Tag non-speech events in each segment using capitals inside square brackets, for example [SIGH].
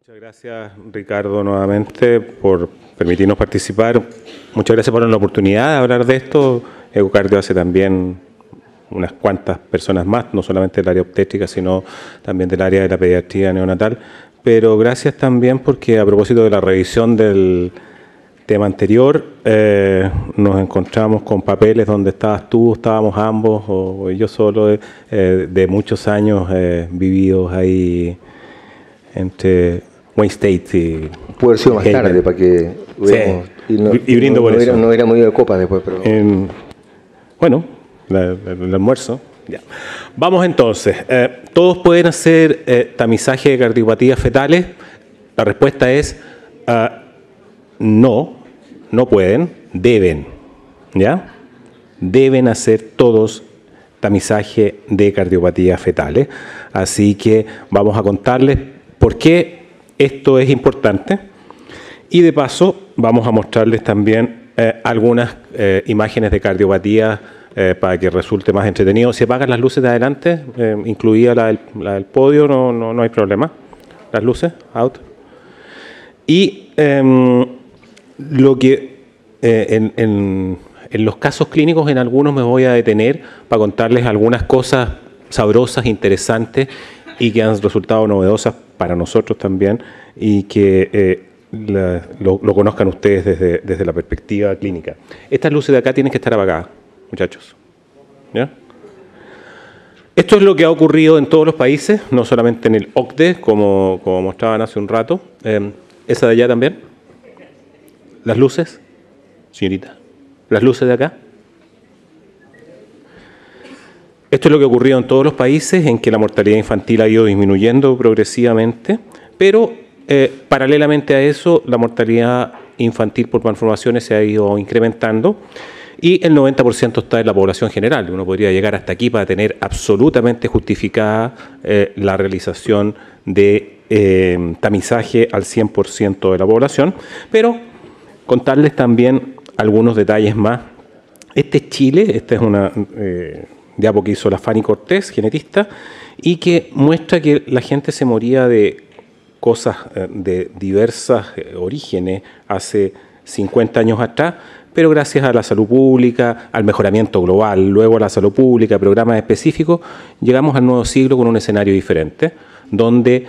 Muchas gracias, Ricardo, nuevamente por permitirnos participar. Muchas gracias por la oportunidad de hablar de esto. Eucardio hace también unas cuantas personas más, no solamente del área obstétrica, sino también del área de la pediatría neonatal. Pero gracias también porque a propósito de la revisión del tema anterior, eh, nos encontramos con papeles donde estabas tú, estábamos ambos o, ellos yo solo, eh, de muchos años eh, vividos ahí entre State. Puede haber sido más tarde para que y, brindo por eso. no de copa después, pero. bueno, el almuerzo. Ya. Vamos entonces. Eh, ¿Todos pueden hacer eh, tamizaje de cardiopatías fetales? La respuesta es eh, no, no pueden, deben. ¿Ya? Deben hacer todos tamizaje de cardiopatías fetales. Así que vamos a contarles por qué esto es importante. Y de paso vamos a mostrarles también eh, algunas eh, imágenes de cardiopatía eh, para que resulte más entretenido. Si apagan las luces de adelante, incluida la del, podio, no, no, hay problema. Las luces, out. Y em, lo que en los casos clínicos, en algunos me voy a detener para contarles algunas cosas sabrosas, interesantes y que han resultado novedosas para nosotros también y que eh, lo, conozcan ustedes desde, la perspectiva clínica. Estas luces de acá tienen que estar apagadas, muchachos. Esto es lo que ha ocurrido en todos los países, no solamente en el OCDE, como, como mostraban hace un rato. Em, ¿Esa de allá también? ¿Las luces? Señorita, ¿las luces de acá? Esto es lo que ha ocurrido en todos los países en que la mortalidad infantil ha ido disminuyendo progresivamente, pero eh, paralelamente a eso la mortalidad infantil por malformaciones se ha ido incrementando y el 90% está en la población general. Uno podría llegar hasta aquí para tener absolutamente justificada eh, la realización de eh, tamizaje al 100% de la población, pero contarles también algunos detalles más. Este es Chile, esta es una de que hizo la Fanny Cortés, genetista, y que muestra que la gente se moría de cosas eh, de diversas eh, orígenes hace 50 años atrás, pero gracias a la salud pública, al mejoramiento global, luego a la salud pública, programas específicos, llegamos al nuevo siglo con un escenario diferente, donde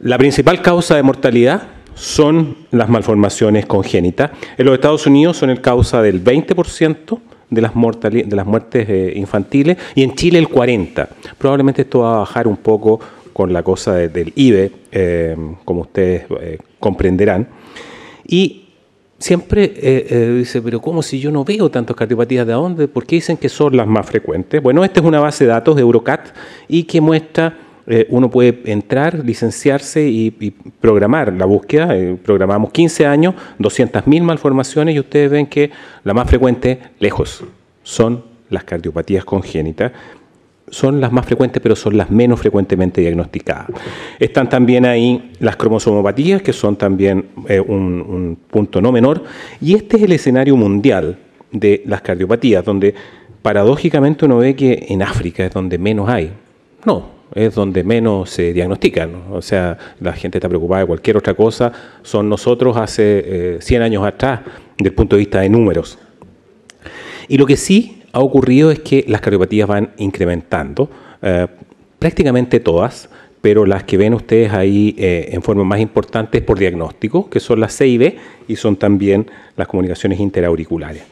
la principal causa de mortalidad son las malformaciones congénitas. En los Estados Unidos son el causa del 20%, de las, de las muertes eh, infantiles y en Chile el 40. Probablemente esto va a bajar un poco con la cosa del IBE, eh, como ustedes eh, comprenderán. Y siempre dice, pero ¿cómo si yo no veo tantas cardiopatías de dónde? ¿Por qué dicen que son las más frecuentes? Bueno, esta es una base de datos de Eurocat y que muestra eh, uno puede entrar, licenciarse y, programar la búsqueda. Eh, programamos 15 años, 200.000 malformaciones y ustedes ven que la más frecuente, lejos, son las cardiopatías congénitas. Son las más frecuentes, pero son las menos frecuentemente diagnosticadas. Están también ahí las cromosomopatías, que son también eh, un, un punto no menor. Y este es el escenario mundial de las cardiopatías, donde paradójicamente uno ve que en África es donde menos hay. No, es donde menos se diagnostican. O sea, la gente está preocupada de cualquier otra cosa. Son nosotros hace 100 eh, años atrás, desde el punto de vista de números. Y lo que sí ha ocurrido es que las cardiopatías van incrementando, eh, prácticamente todas, pero las que ven ustedes ahí eh, en forma más importante es por diagnóstico, que son las CIB y son también las comunicaciones interauriculares.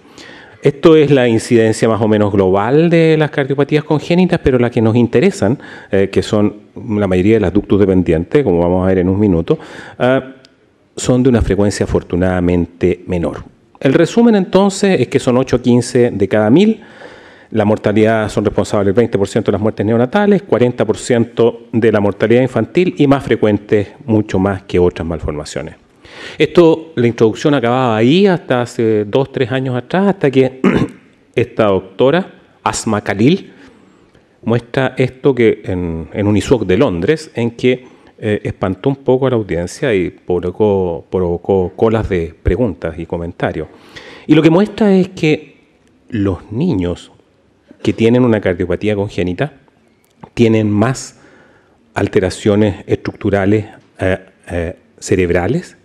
Esto es la incidencia más o menos global de las cardiopatías congénitas, pero las que nos interesan, eh, que son la mayoría de las ductus dependientes, como vamos a ver en un minuto, ah, son de una frecuencia afortunadamente menor. El resumen entonces es que son 8 a 15 de cada 1000. La mortalidad son responsables del 20% de las muertes neonatales, 40% de la mortalidad infantil y más frecuentes, mucho más que otras malformaciones. Esto, la introducción acababa ahí hasta hace dos, tres años atrás, hasta que [CLEARS THROAT] esta doctora, Asma Khalil, muestra esto que en, en un ISOC de Londres, en que eh, espantó un poco a la audiencia y provocó, colas de preguntas y comentarios. Y lo que muestra es que los niños que tienen una cardiopatía congénita tienen más alteraciones estructurales eh, eh, cerebrales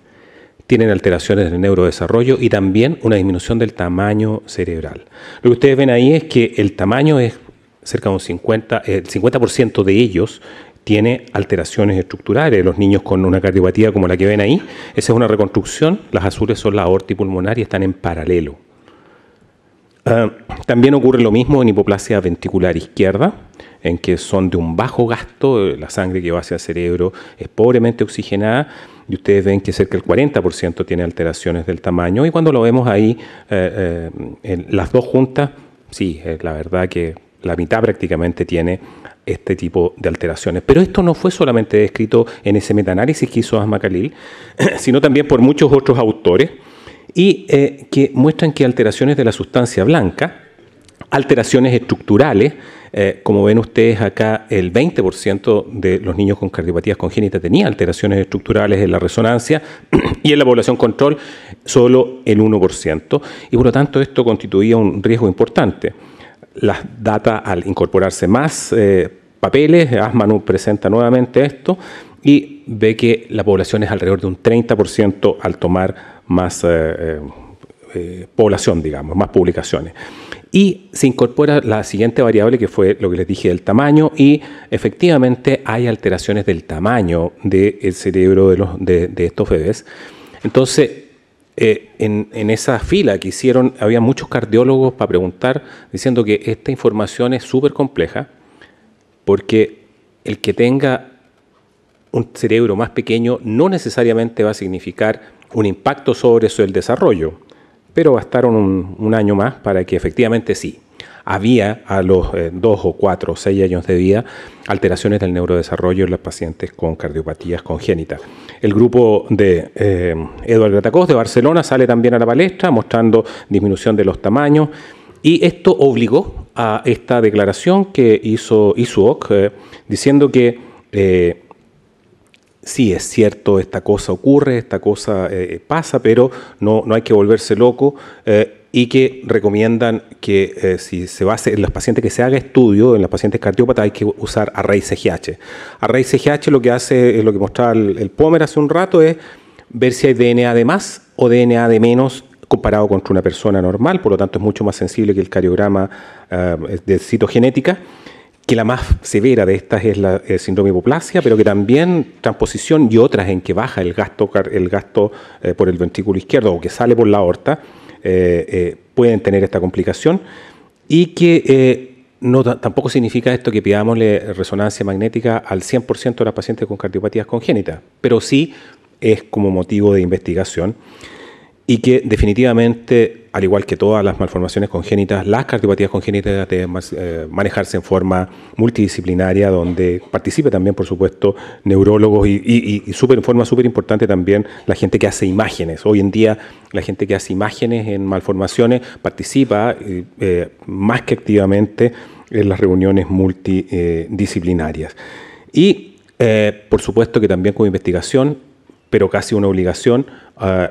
tienen alteraciones en el neurodesarrollo y también una disminución del tamaño cerebral. Lo que ustedes ven ahí es que el tamaño es cerca de un 50, el 50% de ellos tiene alteraciones estructurales. Los niños con una cardiopatía como la que ven ahí, esa es una reconstrucción, las azules son la aorta y pulmonar y están en paralelo. Ah, también ocurre lo mismo en hipoplasia ventricular izquierda, en que son de un bajo gasto, la sangre que va hacia el cerebro es pobremente oxigenada y ustedes ven que cerca del 40% tiene alteraciones del tamaño y cuando lo vemos ahí, en eh, eh, las dos juntas, sí, eh, la verdad que la mitad prácticamente tiene este tipo de alteraciones. Pero esto no fue solamente descrito en ese metaanálisis que hizo Asma [CLEARS THROAT] sino también por muchos otros autores y que muestran que alteraciones de la sustancia blanca, alteraciones estructurales, eh, como ven ustedes acá, el 20% de los niños con cardiopatías congénitas tenía alteraciones estructurales en la resonancia [CLEARS THROAT] y en la población control solo el 1%. Y por lo tanto esto constituía un riesgo importante. Las data al incorporarse más eh, papeles, ASMANU presenta nuevamente esto y ve que la población es alrededor de un 30% al tomar más... Eh, eh, población, digamos, más publicaciones. Y se incorpora la siguiente variable que fue lo que les dije del tamaño y efectivamente hay alteraciones del tamaño del cerebro de, los, de, estos bebés. Entonces, eh, en, esa fila que hicieron había muchos cardiólogos para preguntar diciendo que esta información es súper compleja porque el que tenga un cerebro más pequeño no necesariamente va a significar un impacto sobre eso el desarrollo pero bastaron un, año más para que efectivamente sí, había a los eh, dos o cuatro o seis años de vida alteraciones del neurodesarrollo en los pacientes con cardiopatías congénitas. El grupo de Eduardo eh, Eduard de Barcelona sale también a la palestra mostrando disminución de los tamaños y esto obligó a esta declaración que hizo ISUOC eh, diciendo que sí es cierto, esta cosa ocurre, esta cosa eh, eh, pasa, pero no, hay que volverse loco. Eh, y que recomiendan que si se base en los pacientes que se haga estudio, en los pacientes cardiópatas, hay que usar array CGH. Array CGH lo que hace, es lo que mostraba el, Pomer hace un rato, es ver si hay DNA de más o DNA de menos comparado contra una persona normal, por lo tanto es mucho más sensible que el cariograma de citogenética que la más severa de estas es la eh, síndrome de hipoplasia, pero que también transposición y otras en que baja el gasto, eh, por el ventrículo izquierdo o que sale por la aorta, eh, pueden tener esta complicación y que tampoco significa esto que pidámosle resonancia magnética al 100% de las pacientes con cardiopatías congénitas, pero sí es como motivo de investigación y que definitivamente, al igual que todas las malformaciones congénitas, las cardiopatías congénitas deben eh, manejarse en forma multidisciplinaria, donde participe también, por supuesto, neurólogos y, en forma súper importante también la gente que hace imágenes. Hoy en día la gente que hace imágenes en malformaciones participa eh, eh, más que activamente en las reuniones multidisciplinarias. Y, por supuesto, que también con investigación, pero casi una obligación, ah,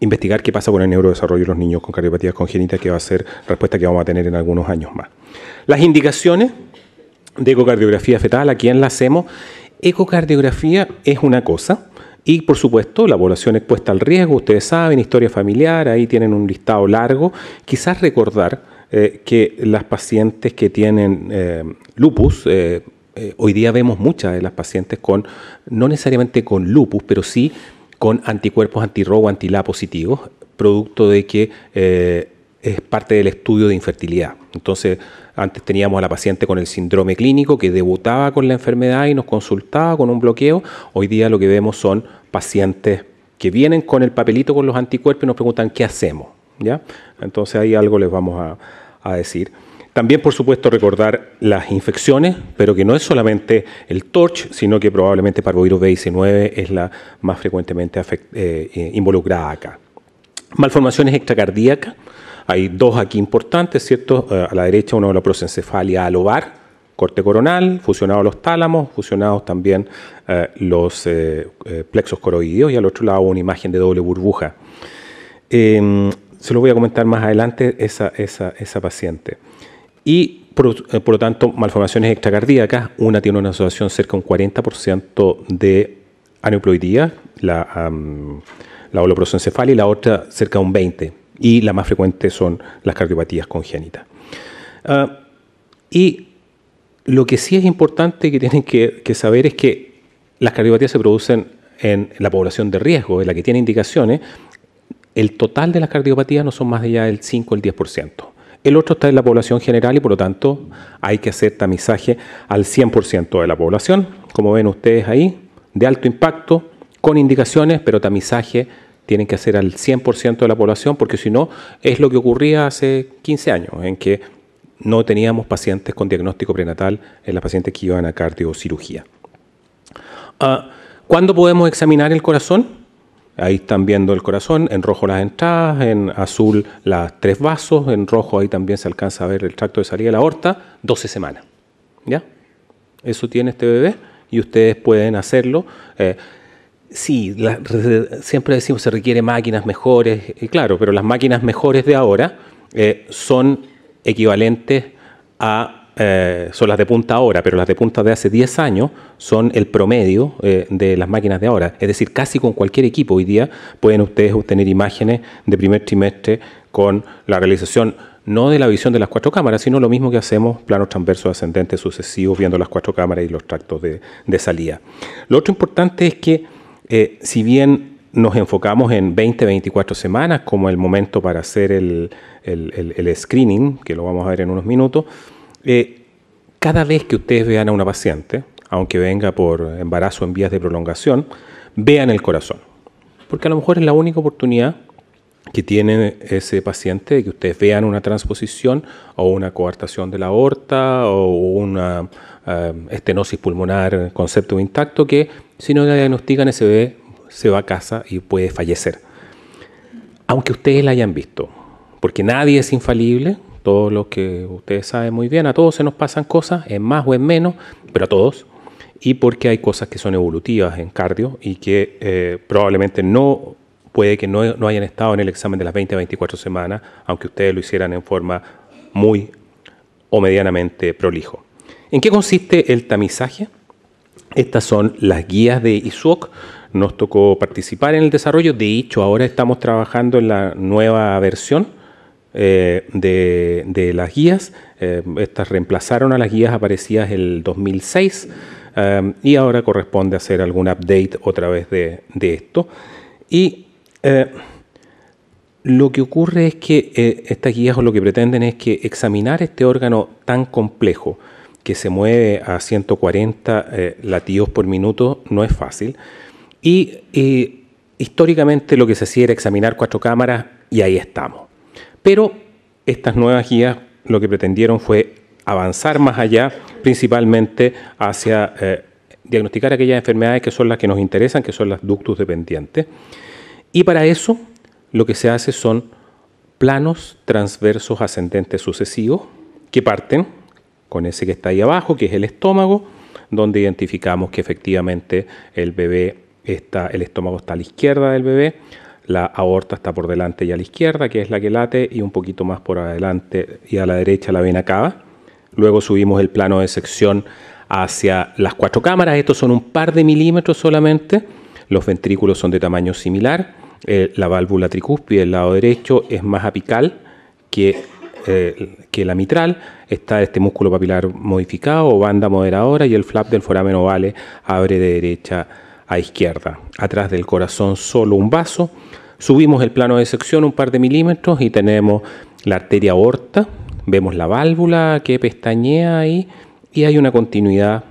investigar qué pasa con el neurodesarrollo de los niños con cardiopatías congénitas, que va a ser respuesta que vamos a tener en algunos años más. Las indicaciones de ecocardiografía fetal, ¿a quién la hacemos? Ecocardiografía es una cosa. Y por supuesto, la población expuesta al riesgo, ustedes saben, historia familiar, ahí tienen un listado largo. Quizás recordar eh, que las pacientes que tienen eh, lupus, eh, hoy día vemos muchas de las pacientes con, no necesariamente con lupus, pero sí con anticuerpos antirrobo, antilapositivos, producto de que eh, es parte del estudio de infertilidad. Entonces, antes teníamos a la paciente con el síndrome clínico que debutaba con la enfermedad y nos consultaba con un bloqueo. Hoy día lo que vemos son pacientes que vienen con el papelito con los anticuerpos y nos preguntan qué hacemos. ¿ya? Entonces ahí algo les vamos a decir. También, por supuesto, recordar las infecciones, pero que no es solamente el TORCH, sino que probablemente parvovirus B19 es la más frecuentemente eh, eh, involucrada acá. Malformaciones extracardíacas, hay dos aquí importantes, ¿cierto? Eh, a la derecha uno de la prosencefalia al corte coronal, fusionados los tálamos, fusionados también los plexos coroideos y al otro lado una imagen de doble burbuja. Em, se lo voy a comentar más adelante esa, esa paciente y eh, por, lo tanto, malformaciones extracardíacas, una tiene una asociación cerca de un 40% de aneuploidía, la, la holoprosencefalia, y la otra cerca de un 20%. Y la más frecuente son las cardiopatías congénitas. Ah, y lo que sí es importante que tienen que, que saber es que las cardiopatías se producen en la población de riesgo, en la que tiene indicaciones. El total de las cardiopatías no son más allá del 5 o el 10%. El otro está en la población general y por lo tanto hay que hacer tamizaje al 100% de la población, como ven ustedes ahí, de alto impacto, con indicaciones, pero tamizaje tienen que hacer al 100% de la población porque si no es lo que ocurría hace 15 años, en que no teníamos pacientes con diagnóstico prenatal en las pacientes que iban a cardiocirugía. Ah, ¿Cuándo podemos examinar el corazón? Ahí están viendo el corazón, en rojo las entradas, en azul las tres vasos, en rojo ahí también se alcanza a ver el tracto de salida de la aorta, 12 semanas. ¿Ya? Eso tiene este bebé y ustedes pueden hacerlo. Eh, sí, siempre decimos se requiere máquinas mejores, eh, claro, pero las máquinas mejores de ahora eh, son equivalentes a eh, son las de punta ahora, pero las de punta de hace 10 años son el promedio eh, de las máquinas de ahora. Es decir, casi con cualquier equipo hoy día pueden ustedes obtener imágenes de primer trimestre con la realización no de la visión de las cuatro cámaras, sino lo mismo que hacemos, planos transversos ascendentes sucesivos, viendo las cuatro cámaras y los tractos de, salida. Lo otro importante es que, eh, si bien nos enfocamos en 20, 24 semanas como el momento para hacer el screening, que lo vamos a ver en unos minutos, eh, cada vez que ustedes vean a una paciente, aunque venga por embarazo en vías de prolongación, vean el corazón. Porque a lo mejor es la única oportunidad que tiene ese paciente de que ustedes vean una transposición o una coartación de la aorta o una eh, estenosis pulmonar concepto intacto que si no la diagnostican ese bebé se va a casa y puede fallecer. Aunque ustedes la hayan visto, porque nadie es infalible, todo lo que ustedes saben muy bien, a todos se nos pasan cosas, en más o en menos, pero a todos, y porque hay cosas que son evolutivas en cardio y que eh, probablemente no puede que no, no, hayan estado en el examen de las 20 a 24 semanas, aunque ustedes lo hicieran en forma muy o medianamente prolijo. ¿En qué consiste el tamizaje? Estas son las guías de ISUOC. Nos tocó participar en el desarrollo. De hecho, ahora estamos trabajando en la nueva versión eh, de, las guías. Eh, estas reemplazaron a las guías aparecidas el 2006 eh, y ahora corresponde hacer algún update otra vez de, esto. Y lo que ocurre es que estas guías lo que pretenden es que examinar este órgano tan complejo que se mueve a 140 latidos por minuto no es fácil. Y históricamente lo que se hacía era examinar cuatro cámaras y ahí estamos. Pero estas nuevas guías lo que pretendieron fue avanzar más allá, principalmente hacia eh, diagnosticar aquellas enfermedades que son las que nos interesan, que son las ductus dependientes. Y para eso lo que se hace son planos transversos ascendentes sucesivos que parten con ese que está ahí abajo, que es el estómago, donde identificamos que efectivamente el bebé está, el estómago está a la izquierda del bebé, la aorta está por delante y a la izquierda, que es la que late, y un poquito más por adelante y a la derecha la vena cava. Luego subimos el plano de sección hacia las cuatro cámaras. Estos son un par de milímetros solamente. Los ventrículos son de tamaño similar. Eh, la válvula tricúspide del lado derecho es más apical que, eh, que la mitral. Está este músculo papilar modificado o banda moderadora y el flap del foramen ovale abre de derecha a izquierda. Atrás del corazón solo un vaso. Subimos el plano de sección un par de milímetros y tenemos la arteria aorta. Vemos la válvula que pestañea ahí y hay una continuidad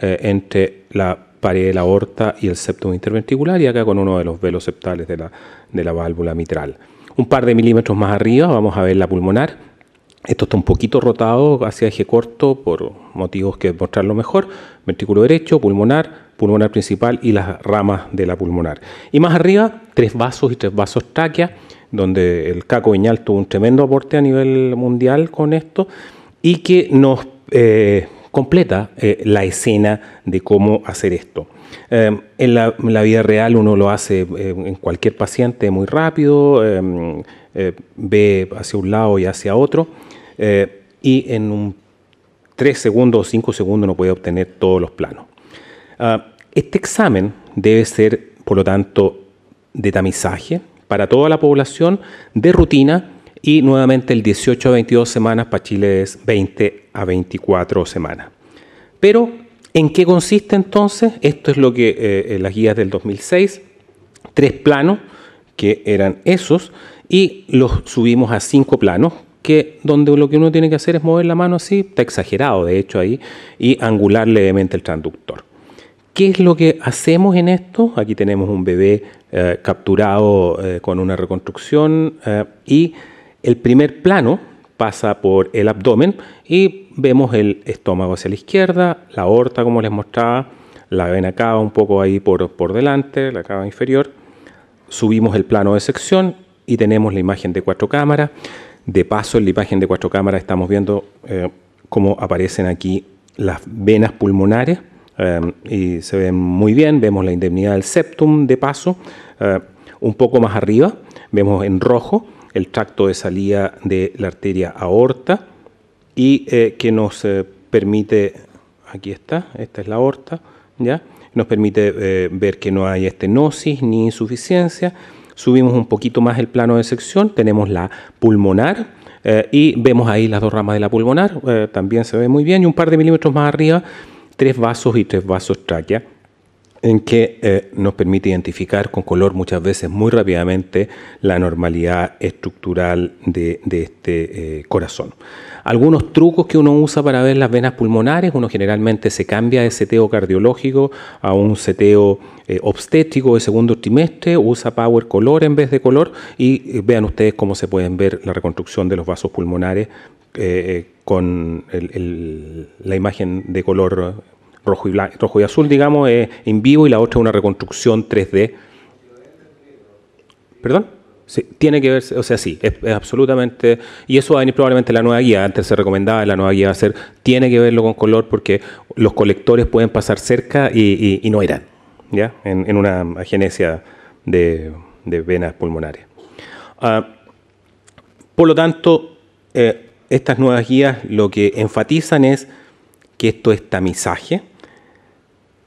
eh, entre la pared de la aorta y el septum interventricular y acá con uno de los velos septales de la válvula mitral. Un par de milímetros más arriba vamos a ver la pulmonar esto está un poquito rotado hacia eje corto por motivos que mostrarlo mejor, ventrículo derecho, pulmonar, pulmonar principal y las ramas de la pulmonar. Y más arriba, tres vasos y tres vasos tráquea, donde el Caco Viñal tuvo un tremendo aporte a nivel mundial con esto y que nos eh, completa eh, la escena de cómo hacer esto. Eh, en, la, vida real uno lo hace en cualquier paciente muy rápido, ve hacia un lado y hacia otro eh, y en un 3 segundos o 5 segundos no puede obtener todos los planos. Ah, este examen debe ser, por lo tanto, de tamizaje para toda la población de rutina y nuevamente el 18 a 22 semanas para Chile es 20 a 24 semanas. Pero, ¿en qué consiste entonces? Esto es lo que eh, las guías del 2006, tres planos que eran esos, y los subimos a cinco planos que donde lo que uno tiene que hacer es mover la mano así, está exagerado de hecho ahí, y angular levemente el transductor. ¿Qué es lo que hacemos en esto? Aquí tenemos un bebé eh, capturado eh, con una reconstrucción eh, y el primer plano pasa por el abdomen y vemos el estómago hacia la izquierda, la aorta como les mostraba, la vena cava un poco ahí por, por delante, la cava inferior. Subimos el plano de sección y tenemos la imagen de cuatro cámaras. De paso, en la imagen de cuatro cámaras estamos viendo eh, cómo aparecen aquí las venas pulmonares eh, y se ven muy bien. Vemos la indemnidad del septum de paso. Eh, un poco más arriba vemos en rojo el tracto de salida de la arteria aorta y que nos permite, aquí está, esta es la aorta, ¿ya? nos permite ver que no hay estenosis ni insuficiencia subimos un poquito más el plano de sección, tenemos la pulmonar, eh, y vemos ahí las dos ramas de la pulmonar, eh, también se ve muy bien, y un par de milímetros más arriba, tres vasos y tres vasos tráquea, en que eh, nos permite identificar con color muchas veces muy rápidamente la normalidad estructural de este corazón algunos trucos que uno usa para ver las venas pulmonares. Uno generalmente se cambia de seteo cardiológico a un seteo eh, obstético de segundo trimestre, usa power color en vez de color y eh, vean ustedes cómo se pueden ver la reconstrucción de los vasos pulmonares eh, con la imagen de color rojo y, rojo y azul, digamos, en vivo y la otra es una reconstrucción 3D. ¿Perdón? tiene que verse, o sea, sí, es, absolutamente. Y eso va a venir probablemente la nueva guía. Antes se recomendaba, la nueva guía va a ser, tiene que verlo con color porque los colectores pueden pasar cerca y, no irán, ¿ya? En, una agenesia de, venas pulmonares. Ah, por lo tanto, eh, estas nuevas guías lo que enfatizan es que esto es tamizaje,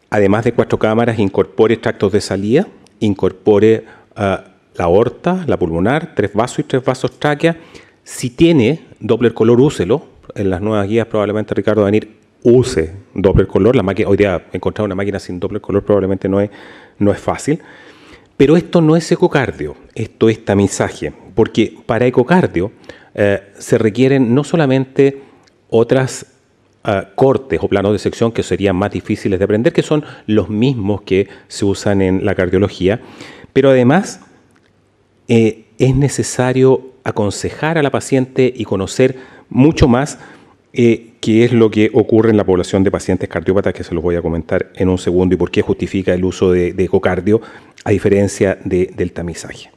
además de cuatro cámaras, incorpore extractos de salida, incorpore. Ah, la aorta, la pulmonar, tres vasos y tres vasos tráquea. Si tiene Doppler color, úselo. En las nuevas guías probablemente Ricardo Danir use Doppler color. La máquina, hoy día encontrar una máquina sin Doppler color probablemente no es, no es fácil. Pero esto no es ecocardio, esto es tamizaje, porque para ecocardio eh, se requieren no solamente otras eh, cortes o planos de sección que serían más difíciles de aprender, que son los mismos que se usan en la cardiología, pero además eh, es necesario aconsejar a la paciente y conocer mucho más eh, qué es lo que ocurre en la población de pacientes cardiópatas, que se los voy a comentar en un segundo, y por qué justifica el uso de, ecocardio a diferencia del tamizaje.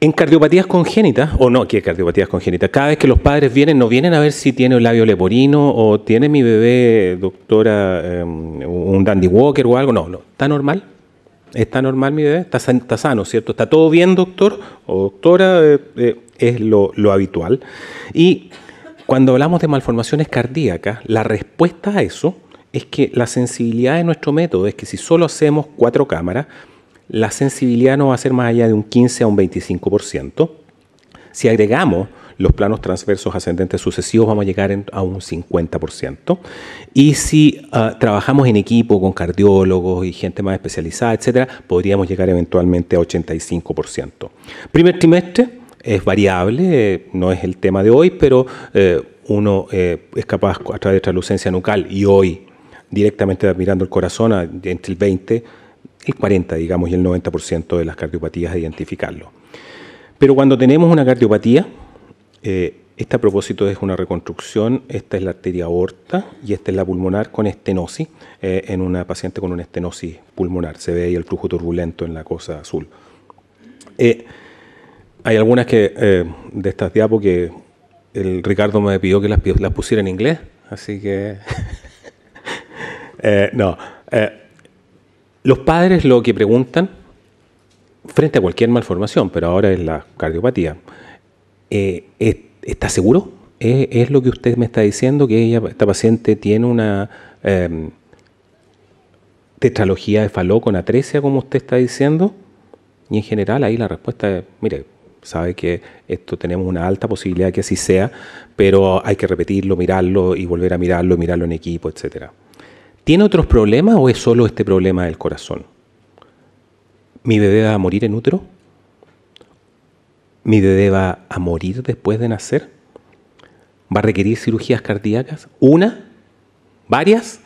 En cardiopatías congénitas, o no, que cardiopatías congénitas, cada vez que los padres vienen, no vienen a ver si tiene un labio leporino o tiene mi bebé, doctora, em, un dandy walker o algo, no, no, está normal, ¿Está normal mi bebé? ¿Está, sano, cierto? ¿Está todo bien, doctor o doctora? Eh, eh, es lo, lo habitual. Y cuando hablamos de malformaciones cardíacas, la respuesta a eso es que la sensibilidad de nuestro método es que si solo hacemos cuatro cámaras, la sensibilidad no va a ser más allá de un 15 a un 25%. Si agregamos los planos transversos ascendentes sucesivos vamos a llegar a un 50%. Y si ah, trabajamos en equipo con cardiólogos y gente más especializada, etcétera, podríamos llegar eventualmente a 85%. Primer trimestre es variable, no es el tema de hoy, pero eh, uno eh, es capaz a través de translucencia nucal y hoy directamente mirando el corazón ah, entre el 20, el 40, digamos, y el 90% de las cardiopatías de identificarlo. Pero cuando tenemos una cardiopatía, eh, este a propósito es una reconstrucción, esta es la arteria aorta y esta es la pulmonar con estenosis eh, en una paciente con una estenosis pulmonar. Se ve ahí el flujo turbulento en la cosa azul. Eh, hay algunas que eh, de estas diapos que el Ricardo me pidió que las pusiera en inglés, así que... [LAUGHS] no. los padres lo que preguntan, frente a cualquier malformación, pero ahora es la cardiopatía, eh, ¿está seguro? ¿Es, lo que usted me está diciendo, que ella, esta paciente tiene una em, tetralogía de faló con atresia, como usted está diciendo? Y en general ahí la respuesta es, mire, sabe que esto tenemos una alta posibilidad de que así sea, pero hay que repetirlo, mirarlo y volver a mirarlo, mirarlo en equipo, etc. ¿Tiene otros problemas o es solo este problema del corazón? ¿Mi bebé va a morir en útero? mi bebé va a morir después de nacer? ¿Va a requerir cirugías cardíacas? ¿Una? ¿Varias?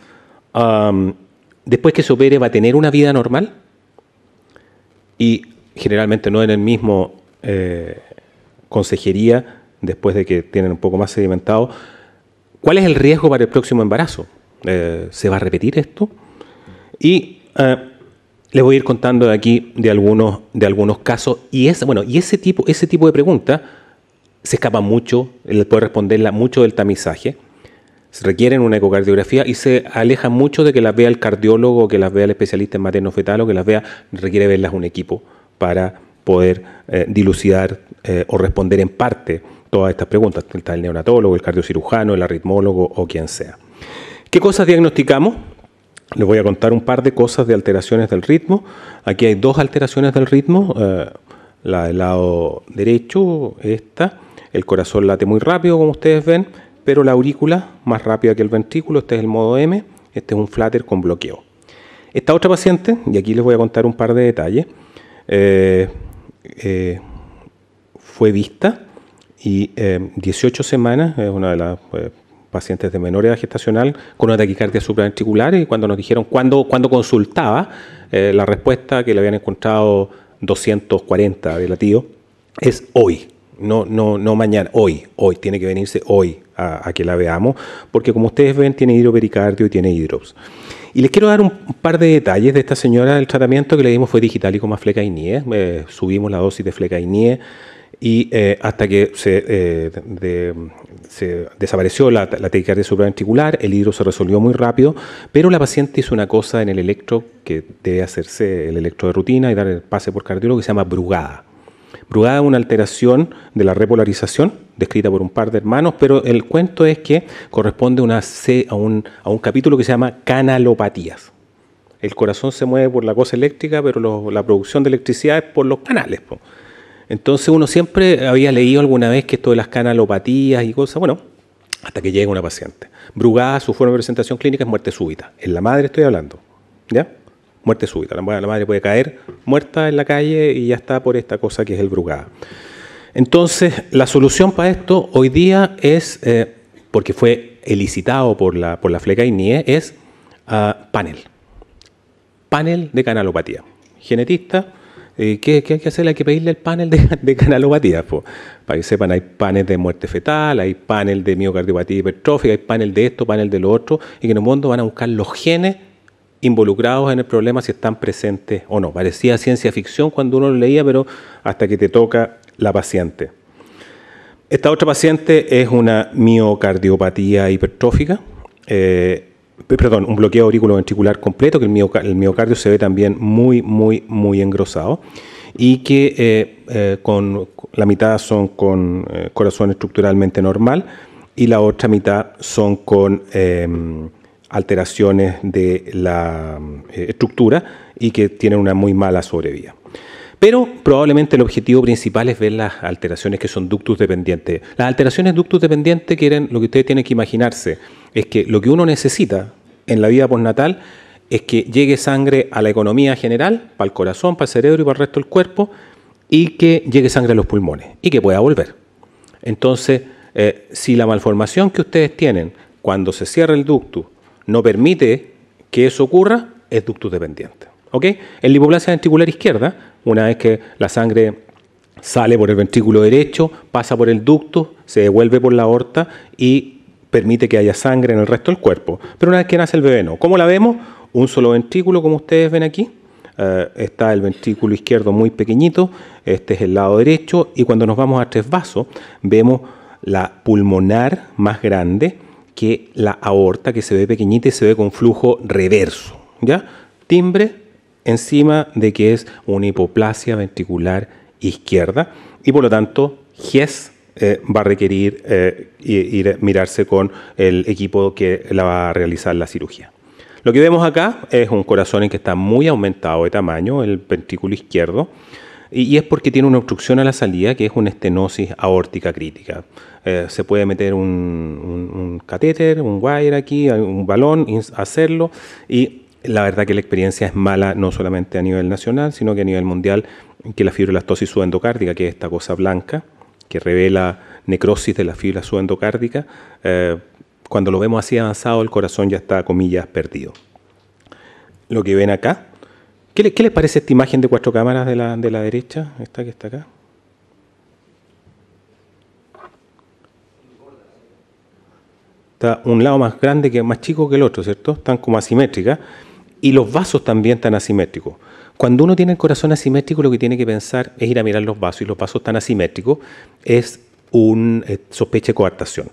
¿Después que se opere va a tener una vida normal? Y generalmente no en el mismo eh, consejería, después de que tienen un poco más sedimentado. ¿Cuál es el riesgo para el próximo embarazo? Eh, ¿Se va a repetir esto? Y eh, les voy a ir contando de aquí de algunos, de algunos casos. Y, bueno, y ese, tipo, ese tipo de preguntas se escapa mucho, les puede responderla mucho del tamizaje. Se requieren una ecocardiografía y se aleja mucho de que las vea el cardiólogo, que las vea el especialista en materno-fetal o que las vea, requiere verlas un equipo para poder eh, dilucidar eh, o responder en parte todas estas preguntas. el neonatólogo, el cardiocirujano, el arritmólogo o quien sea. ¿Qué cosas diagnosticamos? Les voy a contar un par de cosas de alteraciones del ritmo. Aquí hay dos alteraciones del ritmo. Eh, la del lado derecho, esta. El corazón late muy rápido, como ustedes ven, pero la aurícula más rápida que el ventrículo. Este es el modo M. Este es un flutter con bloqueo. Esta otra paciente, y aquí les voy a contar un par de detalles, eh, eh, fue vista y 18 semanas, es una de las pacientes de menor edad gestacional con una taquicardia supraventricular y cuando nos dijeron cuándo, cuando consultaba, eh, la respuesta que le habían encontrado 240 de latido es hoy. No, no, no mañana, hoy, hoy, tiene que venirse hoy a, que la veamos, porque como ustedes ven, tiene hidropericardio y tiene hidrops. Y les quiero dar un par de detalles de esta señora. El tratamiento que le dimos fue digital con más flecainía. Eh, subimos la dosis de nie, y eh, hasta que eh, se, desapareció la, la taquicardia supraventricular, el hidro se resolvió muy rápido, pero la paciente hizo una cosa en el electro que debe hacerse el electro de rutina y dar el pase por cardiólogo que se llama brugada. Brugada es una alteración de la repolarización, descrita por un par de hermanos, pero el cuento es que corresponde a, un, capítulo que se llama canalopatías. El corazón se mueve por la cosa eléctrica, pero la producción de electricidad es por los canales. Entonces uno siempre había leído alguna vez que esto de las canalopatías y cosas, bueno, hasta que llega una paciente. Brugada, su forma de presentación clínica es muerte súbita. En la madre estoy hablando, ¿ya? Muerte súbita. La, madre puede caer muerta en la calle y ya está por esta cosa que es el Brugada. Entonces, la solución para esto hoy día es, eh, porque fue elicitado por la, por la fleca INIE, es ah, panel. Panel de canalopatía. Genetista eh, ¿qué, hay que hacer? Hay que pedirle el panel de, [LAUGHS] canalopatía, Para que sepan, hay panel de muerte fetal, hay panel de miocardiopatía hipertrófica, hay panel de esto, panel de lo otro, y que en el mundo van a buscar los genes involucrados en el problema si están presentes o no. Parecía ciencia ficción cuando uno lo leía, pero hasta que te toca la paciente. Esta otra paciente es una miocardiopatía hipertrófica. Eh, perdón, un bloqueo auriculoventricular ventricular completo, que el miocardio, se ve también muy, muy, muy engrosado y que eh, eh, con la mitad son con eh, corazón estructuralmente normal y la otra mitad son con em, alteraciones de la estructura y que tienen una muy mala sobrevida. Pero probablemente el objetivo principal es ver las alteraciones que son ductus dependientes. Las alteraciones ductus dependientes quieren lo que ustedes tienen que imaginarse es que lo que uno necesita en la vida postnatal es que llegue sangre a la economía general, para el corazón, para el cerebro y para el resto del cuerpo, y que llegue sangre a los pulmones y que pueda volver. Entonces, eh, si la malformación que ustedes tienen cuando se cierra el ducto no permite que eso ocurra, es ductus dependiente. ¿Ok? En la ventricular izquierda, una vez que la sangre sale por el ventrículo derecho, pasa por el ducto, se devuelve por la aorta y permite que haya sangre en el resto del cuerpo. Pero una vez que nace el bebé, no. ¿Cómo la vemos? Un solo ventrículo, como ustedes ven aquí. Eh, está el ventrículo izquierdo muy pequeñito, este es el lado derecho, y cuando nos vamos a tres vasos, vemos la pulmonar más grande que la aorta, que se ve pequeñita y se ve con flujo reverso. ¿ya? Timbre encima de que es una hipoplasia ventricular izquierda, y por lo tanto, GES eh, va a requerir eh, ir, mirarse con el equipo que la va a realizar la cirugía. Lo que vemos acá es un corazón en que está muy aumentado de tamaño, el ventrículo izquierdo, y, es porque tiene una obstrucción a la salida que es una estenosis aórtica crítica. Eh, se puede meter un, catéter, un wire aquí, un balón, hacerlo, y la verdad que la experiencia es mala no solamente a nivel nacional, sino que a nivel mundial, que la fibrolastosis subendocárdica, que es esta cosa blanca, que revela necrosis de la fibra subendocárdica, eh, cuando lo vemos así avanzado, el corazón ya está, comillas, perdido. Lo que ven acá, ¿qué, les parece esta imagen de cuatro cámaras de la, de la derecha? Esta que está acá. Está un lado más grande, que más chico que el otro, ¿cierto? Están como asimétricas. Y los vasos también están asimétricos. Cuando uno tiene el corazón asimétrico, lo que tiene que pensar es ir a mirar los vasos, y los vasos tan asimétricos es un eh, sospeche de coartación.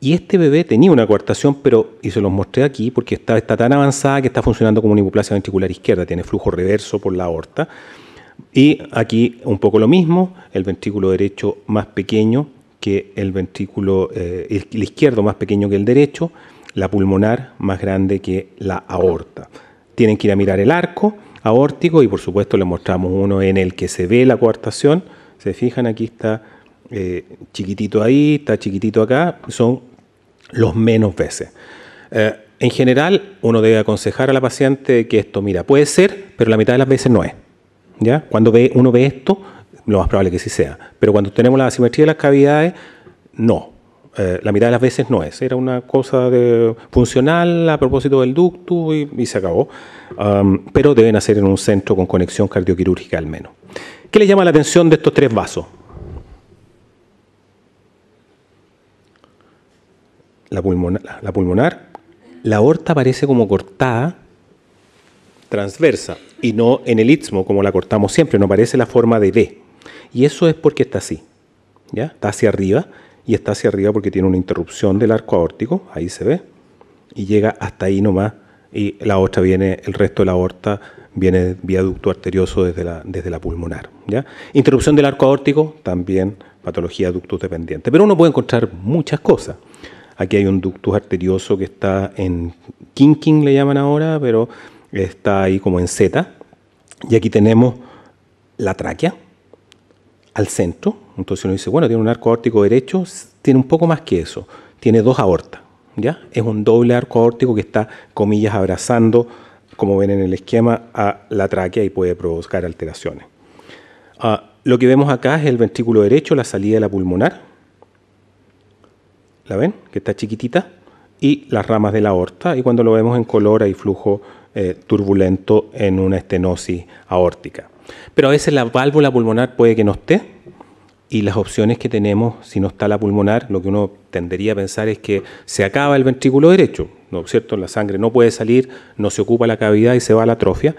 Y este bebé tenía una coartación, pero, y se los mostré aquí, porque está, tan avanzada que está funcionando como una hipoplasia ventricular izquierda, tiene flujo reverso por la aorta. Y aquí un poco lo mismo, el ventrículo derecho más pequeño que el ventrículo, eh, el izquierdo más pequeño que el derecho, la pulmonar más grande que la aorta. Tienen que ir a mirar el arco aórtico y por supuesto le mostramos uno en el que se ve la coartación. Se fijan, aquí está eh, chiquitito ahí, está chiquitito acá, son los menos veces. Eh, en general, uno debe aconsejar a la paciente que esto, mira, puede ser, pero la mitad de las veces no es. ¿ya? Cuando ve, uno ve esto, lo más probable que sí sea. Pero cuando tenemos la asimetría de las cavidades, no. Eh, la mitad de las veces no es. Era una cosa de, funcional a propósito del ducto y, se acabó. Um, pero deben hacer en un centro con conexión cardioquirúrgica al menos. ¿Qué le llama la atención de estos tres vasos? La pulmonar, la pulmonar, la aorta parece como cortada transversa y no en el istmo como la cortamos siempre, no parece la forma de D. Y eso es porque está así, ¿ya? Está hacia arriba y está hacia arriba porque tiene una interrupción del arco aórtico, ahí se ve, y llega hasta ahí nomás, y la otra viene, el resto de la aorta viene vía ducto arterioso desde la, desde la pulmonar. ¿ya? Interrupción del arco aórtico, también patología ductus dependiente. Pero uno puede encontrar muchas cosas. Aquí hay un ductus arterioso que está en kinking, le llaman ahora, pero está ahí como en Z. Y aquí tenemos la tráquea al centro, entonces uno dice, bueno, tiene un arco aórtico derecho, tiene un poco más que eso, tiene dos aortas, ¿ya? Es un doble arco aórtico que está, comillas, abrazando, como ven en el esquema, a la tráquea y puede provocar alteraciones. Ah, lo que vemos acá es el ventrículo derecho, la salida de la pulmonar, ¿la ven? Que está chiquitita, y las ramas de la aorta, y cuando lo vemos en color hay flujo eh, turbulento en una estenosis aórtica. Pero a veces la válvula pulmonar puede que no esté, y las opciones que tenemos, si no está la pulmonar, lo que uno tendería a pensar es que se acaba el ventrículo derecho, ¿no cierto? La sangre no puede salir, no se ocupa la cavidad y se va a la atrofia.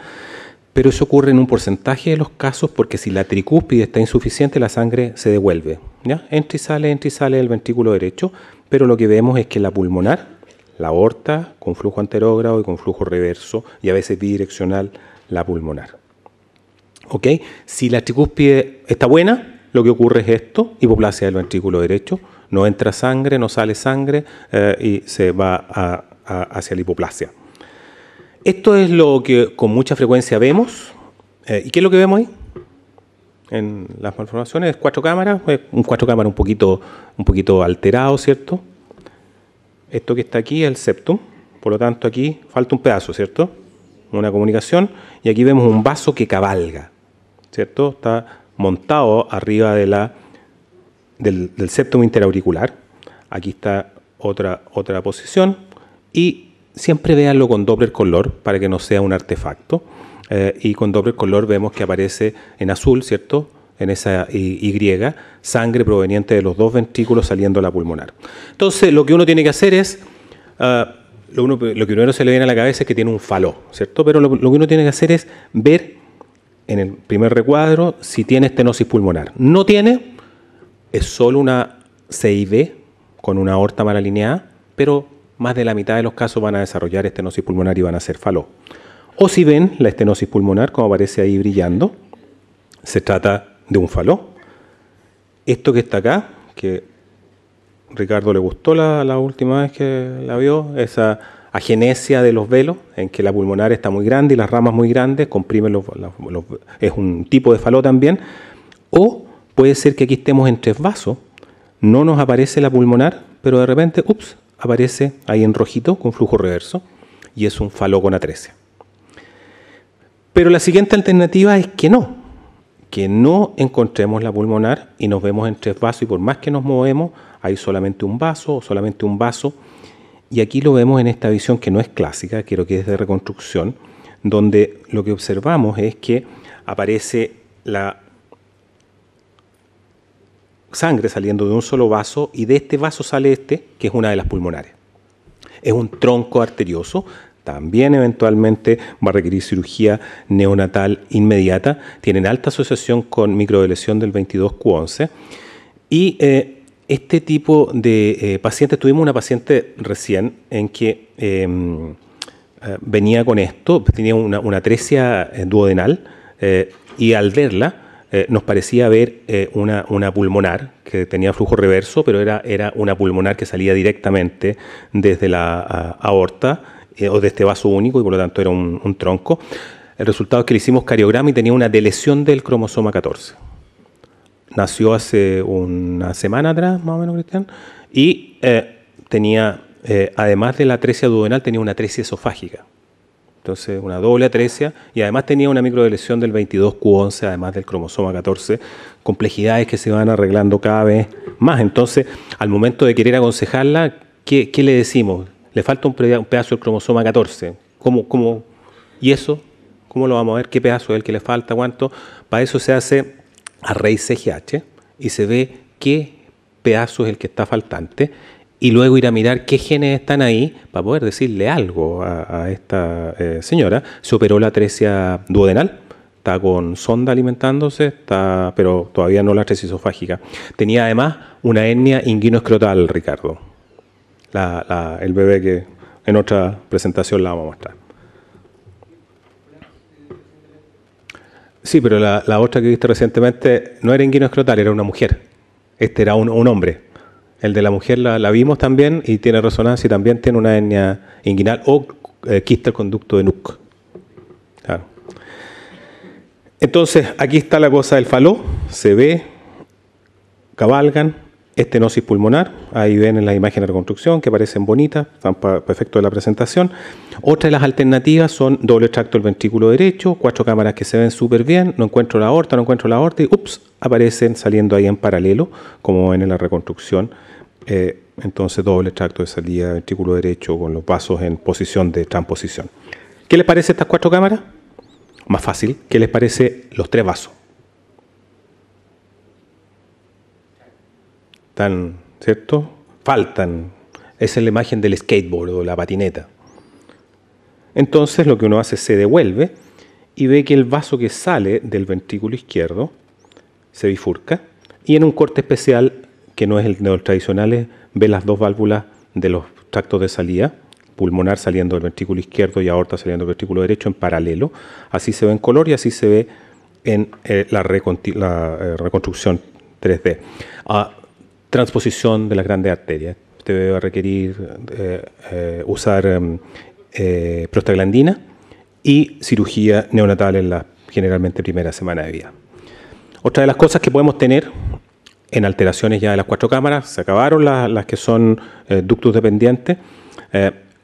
Pero eso ocurre en un porcentaje de los casos porque si la tricúspide está insuficiente, la sangre se devuelve. ¿ya? Entra y sale, entra y sale el ventrículo derecho, pero lo que vemos es que la pulmonar, la aorta, con flujo anterógrado y con flujo reverso, y a veces bidireccional, la pulmonar. ¿Ok? Si la tricúspide está buena, lo que ocurre es esto, hipoplasia del ventrículo derecho, no entra sangre, no sale sangre eh, y se va hacia la hipoplasia. Esto es lo que con mucha frecuencia vemos. Eh, ¿Y qué es lo que vemos ahí? En las malformaciones, cuatro cámaras, pues, un cuatro cámaras un poquito, un poquito alterado, ¿cierto? Esto que está aquí es el septum, por lo tanto aquí falta un pedazo, ¿cierto? Una comunicación, y aquí vemos un vaso que cabalga, ¿cierto? Está montado arriba de la, del, del septum interauricular. Aquí está otra, otra posición. Y siempre véanlo con doble color para que no sea un artefacto. Eh, y con doble color vemos que aparece en azul, ¿cierto? En esa Y, sangre proveniente de los dos ventrículos saliendo a la pulmonar. Entonces, lo que uno tiene que hacer es. Eh, lo, que primero se le viene a la cabeza es que tiene un faló, ¿cierto? Pero lo que uno tiene que hacer es ver en el primer recuadro si tiene estenosis pulmonar. No tiene, es solo una CIV con una aorta mal alineada, pero más de la mitad de los casos van a desarrollar estenosis pulmonar y van a ser faló. O si ven la estenosis pulmonar, como aparece ahí brillando, se trata de un faló. Esto que está acá, que Ricardo le gustó la última vez que la vio, esa agenesia de los velos, en que la pulmonar está muy grande y las ramas muy grandes, comprime los, es un tipo de faló también, o puede ser que aquí estemos en tres vasos, no nos aparece la pulmonar, pero de repente, ups, aparece ahí en rojito con flujo reverso y es un faló con atresia. Pero la siguiente alternativa es que no, que no encontremos la pulmonar y nos vemos en tres vasos y por más que nos movemos, hay solamente un vaso o solamente un vaso y aquí lo vemos en esta visión que no es clásica, creo que es de reconstrucción, donde lo que observamos es que aparece la sangre saliendo de un solo vaso y de este vaso sale este, que es una de las pulmonares. Es un tronco arterioso, también eventualmente va a requerir cirugía neonatal inmediata, tienen alta asociación con microdeleción del 22Q11 y eh, este tipo de eh, pacientes, tuvimos una paciente recién en que em, eh, venía con esto, tenía una, una atresia eh, duodenal y al verla nos parecía ver una, pulmonar que tenía flujo reverso, pero era, una pulmonar que salía directamente desde la aorta o de este vaso único y por lo tanto era un, tronco. El resultado es que le hicimos cariograma y tenía una deleción del cromosoma 14. Nació hace una semana atrás, más o menos, Cristian, y eh, tenía, eh, además de la atresia duodenal, tenía una atresia esofágica. Entonces, una doble atresia y además tenía una microdeleción del 22Q11, además del cromosoma 14, complejidades que se van arreglando cada vez más. Entonces, al momento de querer aconsejarla, ¿qué, le decimos? Le falta un pedazo del cromosoma 14. ¿Cómo, cómo? ¿Y eso? ¿Cómo lo vamos a ver? ¿Qué pedazo es el que le falta? ¿Cuánto? Para eso se hace a raíz CGH y se ve qué pedazo es el que está faltante y luego ir a mirar qué genes están ahí para poder decirle algo a, esta eh, señora. Se operó la atresia duodenal, está con sonda alimentándose, está, pero todavía no la atresia esofágica. Tenía además una etnia inguinoescrotal, Ricardo. el bebé que en otra presentación la vamos a mostrar. Sí, pero la, otra que he visto recientemente no era inguino escrotal, era una mujer. Este era un, hombre. El de la mujer la, vimos también y tiene resonancia y también tiene una etnia inguinal o eh, quiste el conducto de NUC. Entonces, aquí está la cosa del faló, se ve, cabalgan, estenosis pulmonar, ahí ven en las imágenes de reconstrucción que parecen bonitas, están para de la presentación. Otra de las alternativas son doble tracto del ventrículo derecho, cuatro cámaras que se ven súper bien, no encuentro la aorta, no encuentro la aorta y ups, aparecen saliendo ahí en paralelo, como ven en la reconstrucción. Eh, entonces doble tracto de salida del ventrículo derecho con los vasos en posición de transposición. ¿Qué les parece estas cuatro cámaras? Más fácil, ¿qué les parece los tres vasos? están, ¿cierto? Faltan. Esa es la imagen del skateboard o la patineta. Entonces lo que uno hace es se devuelve y ve que el vaso que sale del ventrículo izquierdo se bifurca y en un corte especial, que no es el de los tradicionales, ve las dos válvulas de los tractos de salida, pulmonar saliendo del ventrículo izquierdo y aorta saliendo del ventrículo derecho en paralelo. Así se ve en color y así se ve en eh, la, eh, reconstrucción 3D transposición de las grandes arterias. Usted va a requerir eh, eh, usar em, eh, prostaglandina y cirugía neonatal en la generalmente primera semana de vida. Otra de las cosas que podemos tener en alteraciones ya de las cuatro cámaras, se acabaron las, que son ductus dependientes,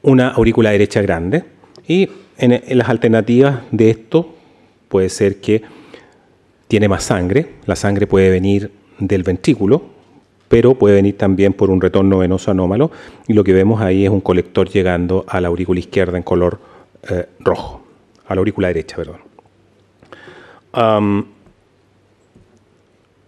una aurícula derecha grande y en las alternativas de esto puede ser que tiene más sangre, la sangre puede venir del ventrículo, pero puede venir también por un retorno venoso anómalo y lo que vemos ahí es un colector llegando a la aurícula izquierda en color eh, rojo, a la aurícula derecha, perdón.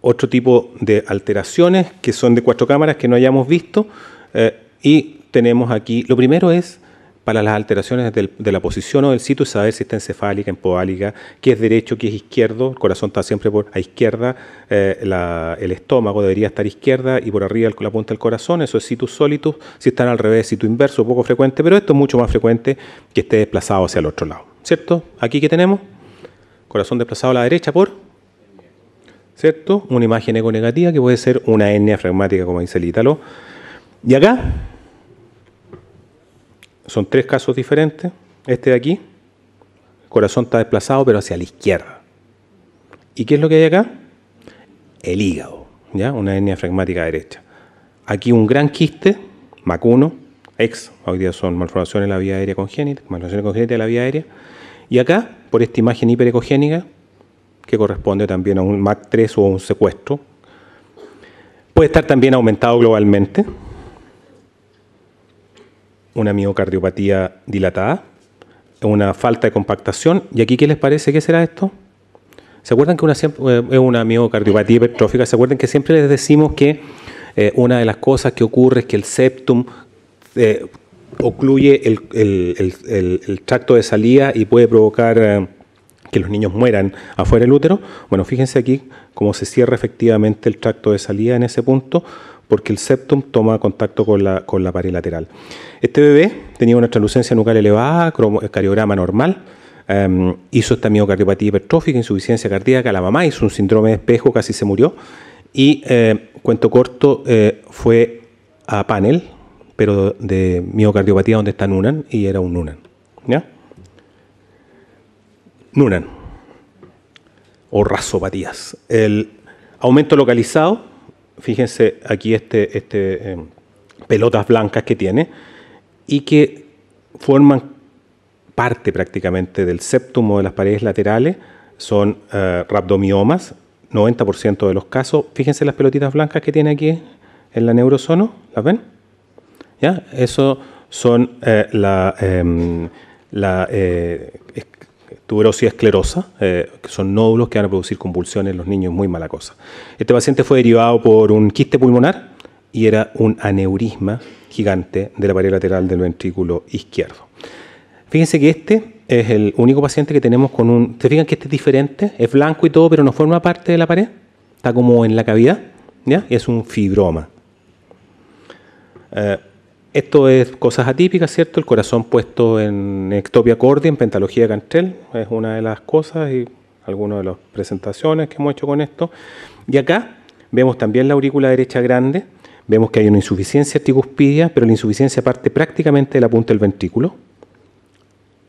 otro tipo de alteraciones que son de cuatro cámaras que no hayamos visto eh, y tenemos aquí, lo primero es para las alteraciones de la posición o del sitio y saber si está encefálica, empoálica qué es derecho, qué es izquierdo. El corazón está siempre por a izquierda, eh, el estómago debería estar izquierda y por arriba el, la punta del corazón. Eso es situs solitus. Si están al revés, situs inverso, poco frecuente, pero esto es mucho más frecuente que esté desplazado hacia el otro lado. ¿Cierto? Aquí que tenemos corazón desplazado a la derecha por ¿cierto? Una imagen eco negativa que puede ser una etnia fragmática, como dice el ítalo. Y acá son tres casos diferentes. Este de aquí, el corazón está desplazado pero hacia la izquierda. ¿Y qué es lo que hay acá? El hígado, ¿ya? Una hernia fragmática derecha. Aquí un gran quiste, MAC-1, ex, hoy día son malformaciones en la vía aérea congénita, malformaciones congénitas de la vía aérea. Y acá, por esta imagen hiperecogénica, que corresponde también a un MAC3 o a un secuestro, puede estar también aumentado globalmente, una miocardiopatía dilatada, una falta de compactación. ¿Y aquí qué les parece? ¿Qué será esto? ¿Se acuerdan que una, eh, es una miocardiopatía hipertrófica? ¿Se acuerdan que siempre les decimos que eh, una de las cosas que ocurre es que el septum eh, ocluye el, tracto de salida y puede provocar que los niños mueran afuera del útero? Bueno, fíjense aquí cómo se cierra efectivamente el tracto de salida en ese punto porque el septum toma contacto con la, con pared lateral. Este bebé tenía una translucencia nucal elevada, cariograma normal, em, hizo esta miocardiopatía hipertrófica, insuficiencia cardíaca, la mamá hizo un síndrome de espejo, casi se murió, y eh, cuento corto, eh, fue a panel, pero de miocardiopatía donde está Nunan, y era un Nunan. ¿Ya? Nunan, o rasopatías. El aumento localizado, fíjense aquí este, este eh, pelotas blancas que tiene y que forman parte prácticamente del séptimo de las paredes laterales, son eh, rhabdomiomas, 90% de los casos. Fíjense las pelotitas blancas que tiene aquí en la neurosono, ¿las ven? ¿Ya? Eso son eh, la, em, Tuberosis esclerosa, eh, que son nódulos que van a producir convulsiones en los niños, muy mala cosa. Este paciente fue derivado por un quiste pulmonar y era un aneurisma gigante de la pared lateral del ventrículo izquierdo. Fíjense que este es el único paciente que tenemos con un... ¿Se fijan que este es diferente? Es blanco y todo, pero no forma parte de la pared. Está como en la cavidad, ¿ya? Es un fibroma. Eh, esto es cosas atípicas, ¿cierto? El corazón puesto en ectopia cordia, en pentalogía Cantrell. es una de las cosas y algunas de las presentaciones que hemos hecho con esto. Y acá vemos también la aurícula derecha grande, vemos que hay una insuficiencia articuspidia, pero la insuficiencia parte prácticamente de la punta del ventrículo.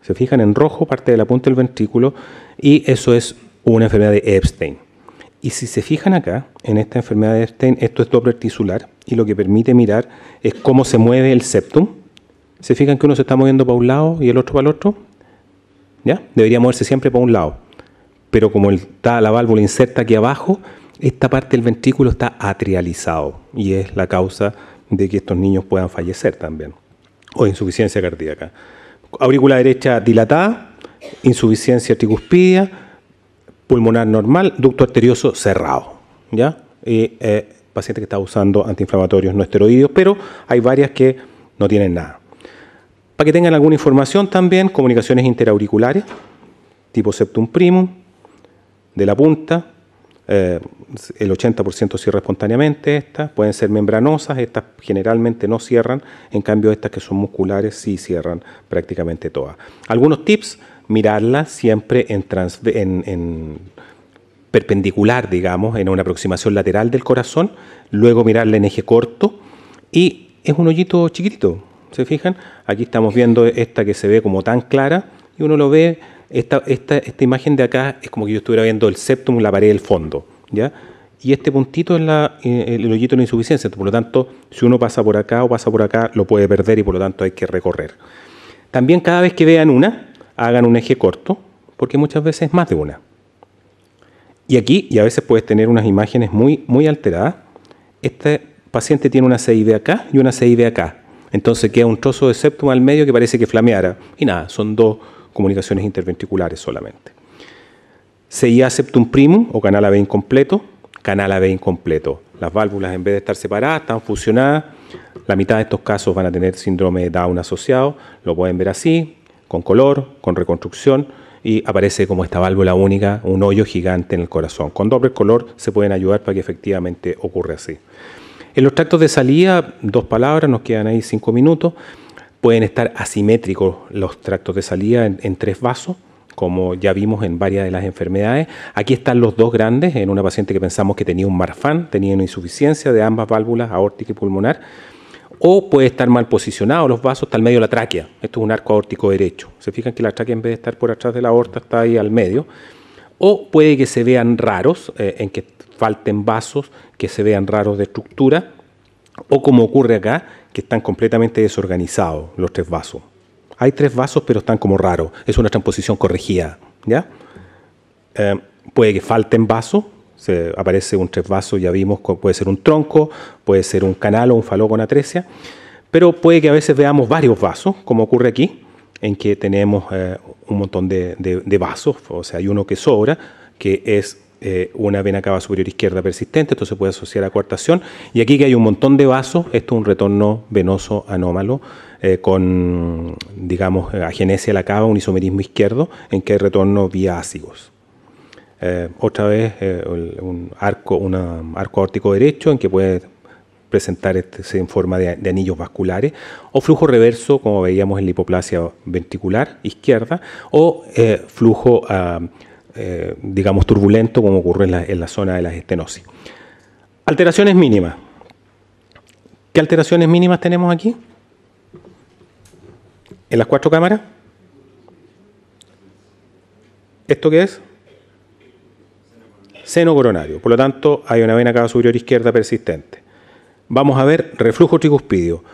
Se fijan en rojo, parte de la punta del ventrículo, y eso es una enfermedad de Epstein. Y si se fijan acá, en esta enfermedad de Epstein, esto es doble tisular, y lo que permite mirar es cómo se mueve el septum. ¿Se fijan que uno se está moviendo para un lado y el otro para el otro? ¿Ya? Debería moverse siempre para un lado. Pero como está la válvula inserta aquí abajo, esta parte del ventrículo está atrializado y es la causa de que estos niños puedan fallecer también o insuficiencia cardíaca. Aurícula derecha dilatada, insuficiencia tricuspida, pulmonar normal, ducto arterioso cerrado. ¿ya? Y, eh, eh, paciente que está usando antiinflamatorios no esteroides, pero hay varias que no tienen nada. Para que tengan alguna información también, comunicaciones interauriculares, tipo septum primum, de la punta, eh, el 80% cierra espontáneamente estas, pueden ser membranosas, estas generalmente no cierran, en cambio estas que son musculares sí cierran prácticamente todas. Algunos tips, mirarlas siempre en, trans, en perpendicular, digamos, en una aproximación lateral del corazón, luego mirarla en eje corto y es un hoyito chiquitito, ¿se fijan? Aquí estamos viendo esta que se ve como tan clara y uno lo ve, esta, imagen de acá es como que yo estuviera viendo el septum, la pared del fondo, ¿ya? Y este puntito es la, eh, el hoyito de la insuficiencia, por lo tanto, si uno pasa por acá o pasa por acá, lo puede perder y por lo tanto hay que recorrer. También cada vez que vean una, hagan un eje corto, porque muchas veces es más de una. Y aquí, y a veces puedes tener unas imágenes muy, muy alteradas, este paciente tiene una CIB acá y una CIB acá. Entonces queda un trozo de septum al medio que parece que flameara. Y nada, son dos comunicaciones interventriculares solamente. CIA septum primum o canal AB incompleto, canal AB incompleto. Las válvulas en vez de estar separadas están fusionadas. La mitad de estos casos van a tener síndrome de Down asociado. Lo pueden ver así, con color, con reconstrucción y aparece como esta válvula única, un hoyo gigante en el corazón. Con doble color se pueden ayudar para que efectivamente ocurra así. En los tractos de salida, dos palabras, nos quedan ahí cinco minutos. Pueden estar asimétricos los tractos de salida en, tres vasos como ya vimos en varias de las enfermedades. Aquí están los dos grandes, en una paciente que pensamos que tenía un marfan, tenía una insuficiencia de ambas válvulas, aórtica y pulmonar o puede estar mal posicionado los vasos, está al medio de la tráquea. Esto es un arco aórtico derecho. Se fijan que la tráquea en vez de estar por atrás de la aorta está ahí al medio. O puede que se vean raros, eh, en que falten vasos, que se vean raros de estructura, o como ocurre acá, que están completamente desorganizados los tres vasos. Hay tres vasos, pero están como raros. Es una transposición corregida. ¿ya? Eh, puede que falten vasos, se aparece un tres vasos, ya vimos, puede ser un tronco, puede ser un canal o un faló con atresia, pero puede que a veces veamos varios vasos, como ocurre aquí, en que tenemos eh, un montón de, vasos, o sea, hay uno que sobra, que es eh, una vena cava superior izquierda persistente, esto se puede asociar a coartación, y aquí que hay un montón de vasos, esto es un retorno venoso anómalo, eh, con, digamos, agenesia de la cava, un isomerismo izquierdo, en que hay retorno vía ácidos. Eh, otra vez eh, un arco, un arco órtico derecho en que puede presentar este, en forma de, anillos vasculares, o flujo reverso, como veíamos en la hipoplasia ventricular izquierda, o eh, flujo, ah, digamos, turbulento, como ocurre en la, zona de las estenosis. Alteraciones mínimas. ¿Qué alteraciones mínimas tenemos aquí? ¿En las cuatro cámaras? ¿Esto qué es? seno coronario. Por lo tanto, hay una vena cava superior izquierda persistente. Vamos a ver reflujo tricuspidio.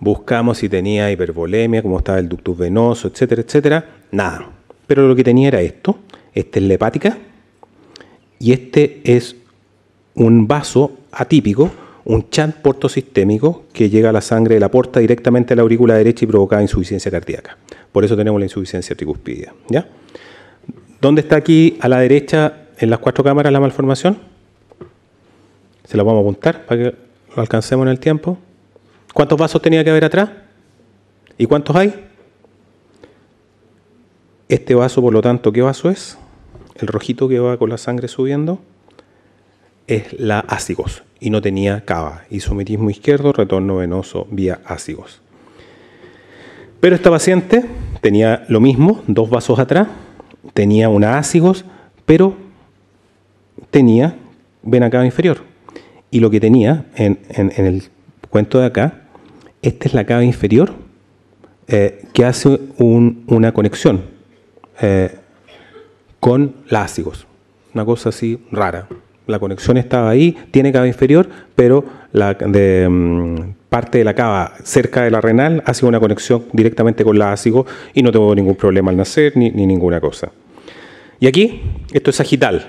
Buscamos si tenía hipervolemia, cómo estaba el ductus venoso, etcétera, etcétera. Nada. Pero lo que tenía era esto. Este es la hepática y este es un vaso atípico, un chan portosistémico que llega a la sangre de la porta directamente a la aurícula derecha y provoca insuficiencia cardíaca. Por eso tenemos la insuficiencia tricuspidia. ¿ya? ¿Dónde está aquí a la derecha en las cuatro cámaras la malformación. Se la vamos a apuntar para que lo alcancemos en el tiempo. ¿Cuántos vasos tenía que haber atrás? ¿Y cuántos hay? Este vaso, por lo tanto, ¿qué vaso es? El rojito que va con la sangre subiendo es la ácigos y no tenía cava. Isometismo izquierdo, retorno venoso vía ácigos. Pero esta paciente tenía lo mismo, dos vasos atrás, tenía una ácigos, pero tenía vena cava inferior. Y lo que tenía en, el cuento de acá, esta es la cava inferior eh, que hace una conexión eh, con con ácigos. Una cosa así rara. La conexión estaba ahí, tiene cava inferior, pero la mm, parte de la cava cerca de la renal hace una conexión directamente con ácigo y no tengo ningún problema al nacer ni, ninguna cosa. Y aquí, esto es agital.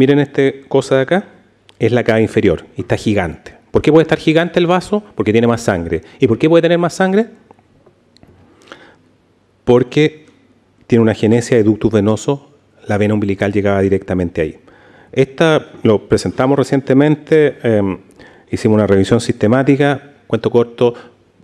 Miren esta cosa de acá, es la cava inferior y está gigante. ¿Por qué puede estar gigante el vaso? Porque tiene más sangre. ¿Y por qué puede tener más sangre? Porque tiene una genesia de ductus venoso, la vena umbilical llegaba directamente ahí. Esta lo presentamos recientemente, em, hicimos una revisión sistemática, cuento corto,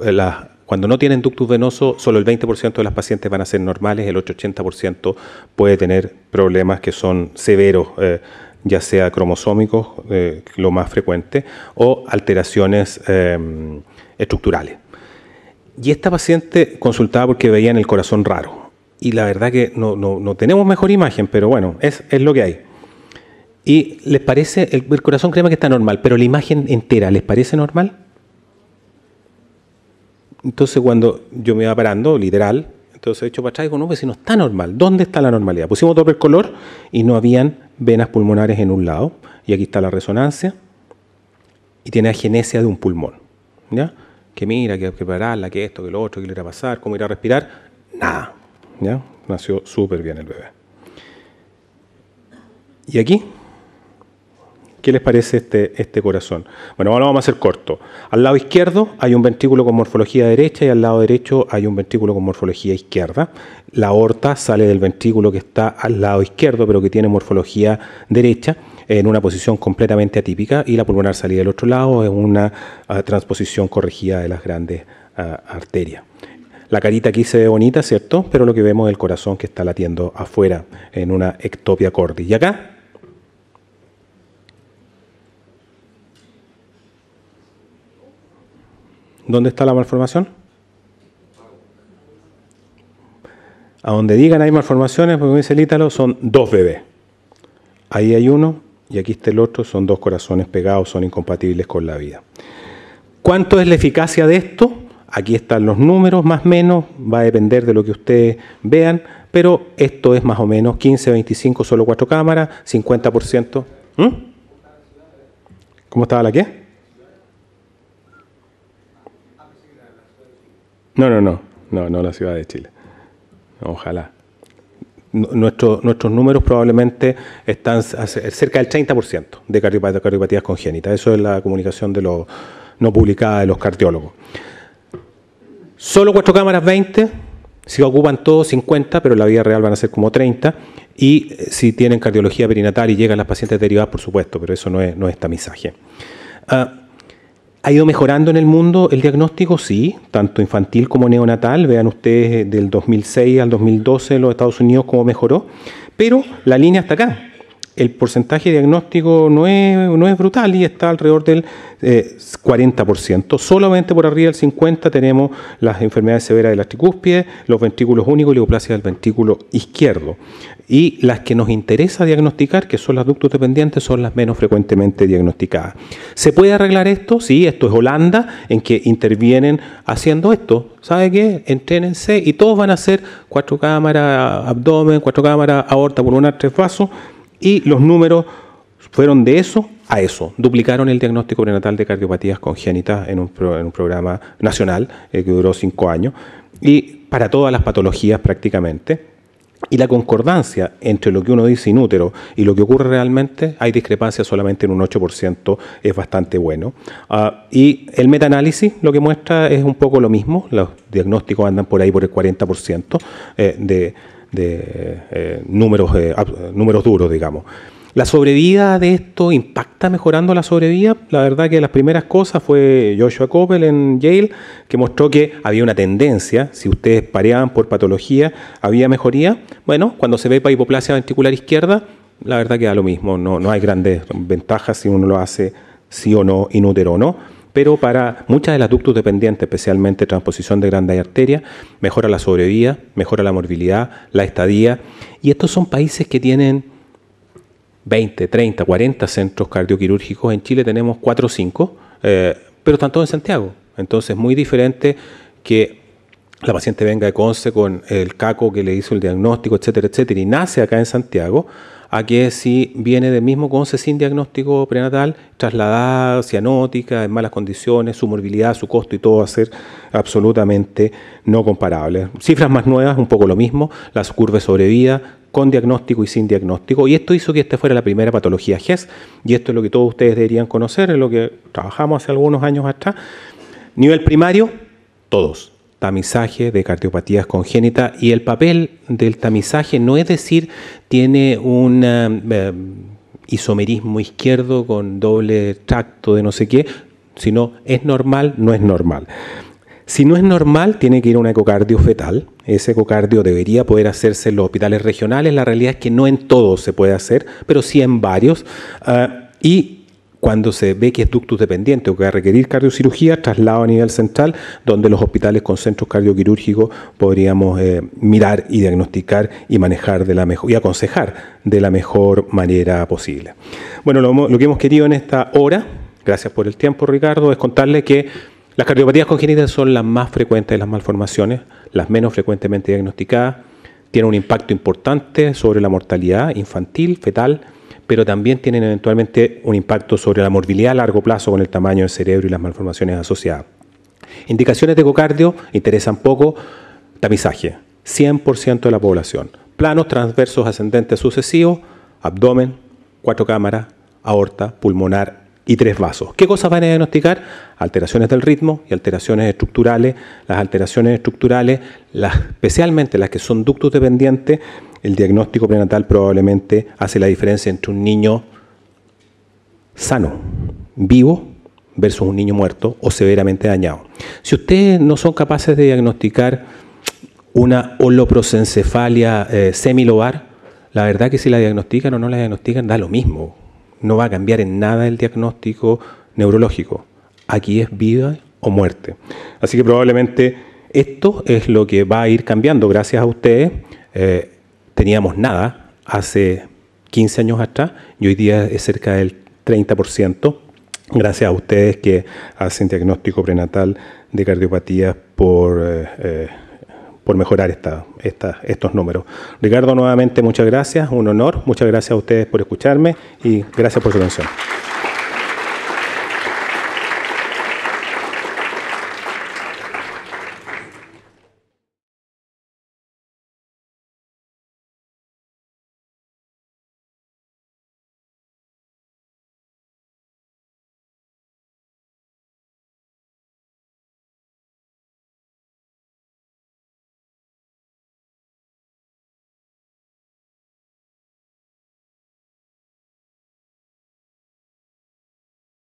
eh, cuando no tienen ductus venoso, solo el 20% de las pacientes van a ser normales, el 80 puede tener problemas que son severos. Eh, ya sea cromosómicos, eh, lo más frecuente, o alteraciones em, estructurales. Y esta paciente consultaba porque veían el corazón raro. Y la verdad que no, no, tenemos mejor imagen, pero bueno, es, lo que hay. Y les parece, el, el corazón crema que está normal, pero la imagen entera, ¿les parece normal? Entonces cuando yo me iba parando, literal, entonces hecho para atrás y digo, no, pues si no está normal, ¿dónde está la normalidad? Pusimos el color y no habían venas pulmonares en un lado. Y aquí está la resonancia y tiene agenesia de un pulmón. ¿Ya? Que mira, que prepararla, que esto, que lo otro, que le irá a pasar, cómo irá a respirar. Nada. ¿Ya? Nació súper bien el bebé. Y aquí ¿Qué les parece este, este corazón? Bueno, ahora vamos a hacer corto. Al lado izquierdo hay un ventrículo con morfología derecha y al lado derecho hay un ventrículo con morfología izquierda. La aorta sale del ventrículo que está al lado izquierdo, pero que tiene morfología derecha en una posición completamente atípica y la pulmonar salida del otro lado en una ah, transposición corregida de las grandes ah, arterias. La carita aquí se ve bonita, ¿cierto? Pero lo que vemos es el corazón que está latiendo afuera en una ectopia cordis. Y acá ¿Dónde está la malformación? A donde digan hay malformaciones, porque dice el Ítalo, son dos bebés. Ahí hay uno y aquí está el otro, son dos corazones pegados, son incompatibles con la vida. ¿Cuánto es la eficacia de esto? Aquí están los números, más o menos, va a depender de lo que ustedes vean, pero esto es más o menos 15, 25, solo cuatro cámaras, 50%. ¿Mm? ¿Cómo estaba la que? No, no, no, no, no la ciudad de Chile. Ojalá. nuestros números probablemente están cerca del 30% de cardiopatías congénitas. Eso es la comunicación de los, no publicada de los cardiólogos. Solo cuatro cámaras 20, si ocupan todos 50, pero en la vida real van a ser como 30. Y eh, si tienen cardiología perinatal y llegan las pacientes derivadas, por supuesto, pero eso no es, no es tamizaje. Ah, ¿Ha ido mejorando en el mundo el diagnóstico? Sí, tanto infantil como neonatal. Vean ustedes eh, del 2006 al 2012 los Estados Unidos cómo mejoró. Pero la línea está acá el porcentaje diagnóstico no es, no es brutal y está alrededor del 40%. Eh, Solamente por arriba del 50% tenemos las enfermedades severas de la tricúspide, los ventrículos únicos y hipoplasia del ventrículo izquierdo. Y las que nos interesa diagnosticar, que son las ductos dependientes, son las menos frecuentemente diagnosticadas. ¿Se puede arreglar esto? Sí, esto es Holanda, en que intervienen haciendo esto. ¿Sabe qué? Entrénense y todos van a hacer cuatro cámaras abdomen, cuatro cámaras aorta pulmonar, tres vasos y los números fueron de eso a eso. Duplicaron el diagnóstico prenatal de cardiopatías congénitas en un, programa nacional eh, que duró cinco años y para todas las patologías prácticamente. Y la concordancia entre lo que uno dice inútero y lo que ocurre realmente, hay discrepancia solamente en un 8%, es bastante bueno. Ah, y el metaanálisis lo que muestra es un poco lo mismo, los diagnósticos andan por ahí por el 40% eh, de de eh, números, eh, números duros, digamos. La sobrevida de esto impacta mejorando la sobrevida. La verdad que las primeras cosas fue Joshua Coppel en Yale, que mostró que había una tendencia, si ustedes pareaban por patología, había mejoría. Bueno, cuando se ve hipoplasia ventricular izquierda, la verdad que da lo mismo, no, no hay grandes ventajas si uno lo hace sí o no, inútero o no pero para muchas de las ductus dependientes, especialmente transposición de grandes arterias, mejora la sobrevida, mejora la morbilidad, la estadía. Y estos son países que tienen 20, 30, 40 centros cardioquirúrgicos. En Chile tenemos 4 o 5, eh, pero están todos en Santiago. Entonces, muy diferente que la paciente venga de Conce con el caco que le hizo el diagnóstico, etcétera, etcétera, y nace acá en Santiago, a que si viene del mismo Conce sin diagnóstico prenatal, trasladada, cianótica, en malas condiciones, su morbilidad, su costo y todo va a ser absolutamente no comparable. Cifras más nuevas, un poco lo mismo, las curvas sobre vida con diagnóstico y sin diagnóstico, y esto hizo que esta fuera la primera patología GES, y esto es lo que todos ustedes deberían conocer, es lo que trabajamos hace algunos años hasta, Nivel primario, todos tamizaje de cardiopatías congénitas y el papel del tamizaje no es decir tiene un eh, eh, isomerismo izquierdo con doble tracto de no sé qué, sino es normal, no es normal. Si no es normal, tiene que ir a un ecocardio fetal. Ese ecocardio debería poder hacerse en los hospitales regionales. La realidad es que no en todos se puede hacer, pero sí en varios. Ah, y cuando se ve que es ductus dependiente o que va a requerir cardiocirugía, traslado a nivel central, donde los hospitales con centros cardioquirúrgicos podríamos eh, mirar y diagnosticar y manejar de la mejor y aconsejar de la mejor manera posible. Bueno, lo, lo que hemos querido en esta hora, gracias por el tiempo, Ricardo, es contarle que las cardiopatías congénitas son las más frecuentes de las malformaciones, las menos frecuentemente diagnosticadas, tienen un impacto importante sobre la mortalidad infantil, fetal pero también tienen eventualmente un impacto sobre la morbilidad a largo plazo con el tamaño del cerebro y las malformaciones asociadas. Indicaciones de ecocardio interesan poco, tamizaje, 100% de la población. Planos transversos ascendentes sucesivos, abdomen, cuatro cámaras, aorta, pulmonar y tres vasos. ¿Qué cosas van a diagnosticar? Alteraciones del ritmo y alteraciones estructurales. Las alteraciones estructurales, especialmente las que son ductus dependientes, el diagnóstico prenatal probablemente hace la diferencia entre un niño sano, vivo, versus un niño muerto o severamente dañado. Si ustedes no son capaces de diagnosticar una holoprosencefalia eh, semilobar, la verdad que si la diagnostican o no la diagnostican da lo mismo no va a cambiar en nada el diagnóstico neurológico. Aquí es vida o muerte. Así que probablemente esto es lo que va a ir cambiando gracias a ustedes. Eh, teníamos nada hace 15 años atrás y hoy día es cerca del 30%, gracias a ustedes que hacen diagnóstico prenatal de cardiopatías por... Eh, eh, por mejorar esta, estos números. Ricardo, nuevamente muchas gracias, un honor, muchas gracias a ustedes por escucharme y gracias por su atención.